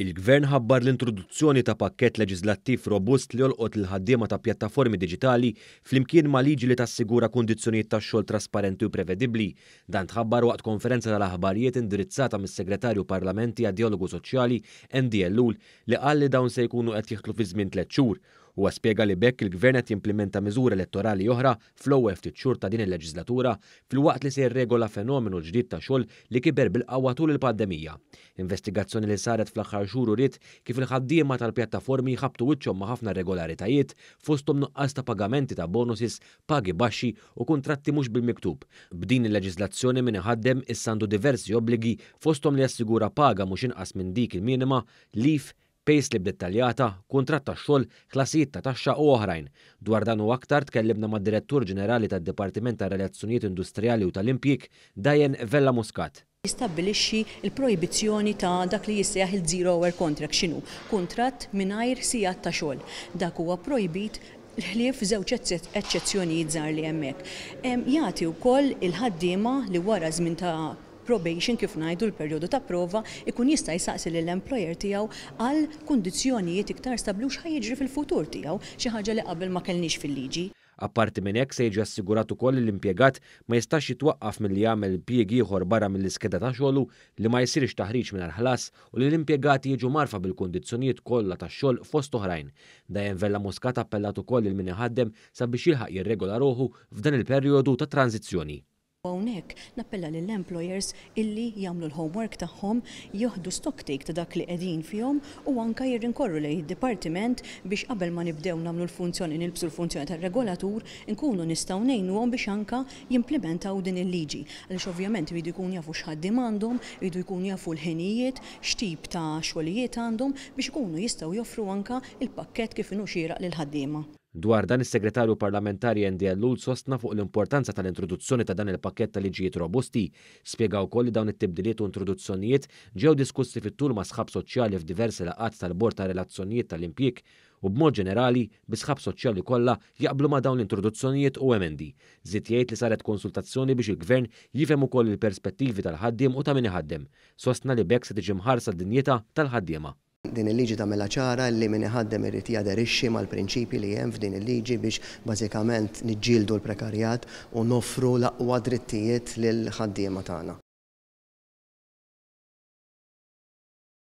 Il-Gvern ħabbar l-introduzzjoni ta' pakket leġislattiv robust li jolqot il-ħaddiema ta' pjattaformi digitali flimkien ma' liġi li tassigura kundizzjonijiet ta' xogħol trasparenti u prevedibbli. Dan tħabbar waqt konferenza tal-aħbarijiet indirizzata mis-Segretarju Parlamenti għad Dialogu Soċjali NDLUL li qal li dawn se jkunu qed jieħlu fi żmien tliet xhur u għaspiega li bekk il-gvern qed jimplementa miżura elettorali oħra fl-ewwel ftit xhur ta' din il-leġislatura fil-waqt li se jirregola fenomenu ġdid ta' xogħol li kiber bil-qawwa tul il-pandemija. Investigazzjoni li saret fl-aħħar xhur uriet kif il-ħaddiema tal-pjattaformi ħabtu wiċċhom ma' ħafna regolaritajiet fosthom nuqqas ta' pagamenti ta' bonuses, pagi baxxi u kontratti mhux bil-miktub. B'din il-leġiżlazzjoni min iħaddem issandu diversi obbligi fosthom li jassigura paga mhux inqas minn dik il-minima, lif, payslip dettaljata, kuntratt ta' xogħol, klasijiet ta' taxxa u oħrajn. Dwar dan u aktar tkellimna mad-Direttur Ġenerali tad-Dipartiment ta' Relazzjonijiet Industrijali u tal-Impjik Dajen Vella Muscat jistabbilixxi il-projbizzjoni ta' dak li jissejjaħ il-zero hour contract xinu, Kuntratt mingħajr sigħat ta' xogħol. Dak huwa projbit l-ħlief żewġ eċċezzjonijiet żgħar li hemmhekk. Jagħti wkoll il-ħaddiema li wara żmien ta' probation kif ngħidu l-perjodu ta' prova ikun jista' jsaqsi lill employer tiegħu għal kundizzjonijiet iktar stabblu x'ħajjiġri fil-futur tiegħu xi ħaġa li qabel ma kellniex fil-liġi. Apparti minn hekk se jiġi assigurat ukoll li l-impjegat ma jistax jitwaqqaf milli jagħmel pjiegi ieħor barra mill-iskeda ta' xogħlu li ma jsirx taħriġ mingħajr ħlas u li l-impjegati jiġu marfa bil-kundizzjonijiet kollha tax-xogħol fost oħrajn. Dejjem Vella muskat appellat ukoll il min ħaddem sabiex jilħaq jirregola ruħu f'dan il-perjodu ta' tranzizzjoni. Hawnhekk nappella lill employers illi jagħmlu l-homework tagħhom, jieħdu stock ta' dak li qegħdin fihom u anka jirrinkorru li id-dipartiment biex qabel ma nibdew nagħmlu l-funzjoni nilbsu l-funzjoni tar-regolatur nkunu nistgħu għom biex anka jimplementaw din il-liġi. Għaliex ovvjament jridu jkun jafu xħad għandhom, jridu jkun jafu l-ħinijiet, x'tip ta' xogħlijiet għandhom biex ikunu jistgħu joffru anka il-pakkett kif inhu xieraq lil ħaddiema. Dwar dan is-segretarju parlamentari NDLU sostna fuq l-importanza tal-introduzzjoni ta' dan il-pakket ta' liġijiet robusti, spjega wkoll li dawn it-tibdiliet u introduzzjonijiet ġew diskussi fit-tul ma' sħab soċjali f'diversi laqat tal-Bord ta' Relazzjonijiet tal impjik u b'mod ġenerali bisħab soċjali kollha jaqblu ma' dawn l-introduzzjonijiet u emendi. Żied jgħid li saret konsultazzjoni biex il-gvern jifhem ukoll il-perspettivi tal-ħaddiem u ta' min iħaddem. Sostna li bekk se tiġi mħarsa d-dinjeta tal-ħaddiema. Din il-liġi ta' mela ċara li min iħaddem irid jaderixxi mal prinċipi li hemm f'din il-liġi biex bażikament niġġieldu l-prekarjat u nofru l-aqwa drittijiet lil ħaddiema tagħna.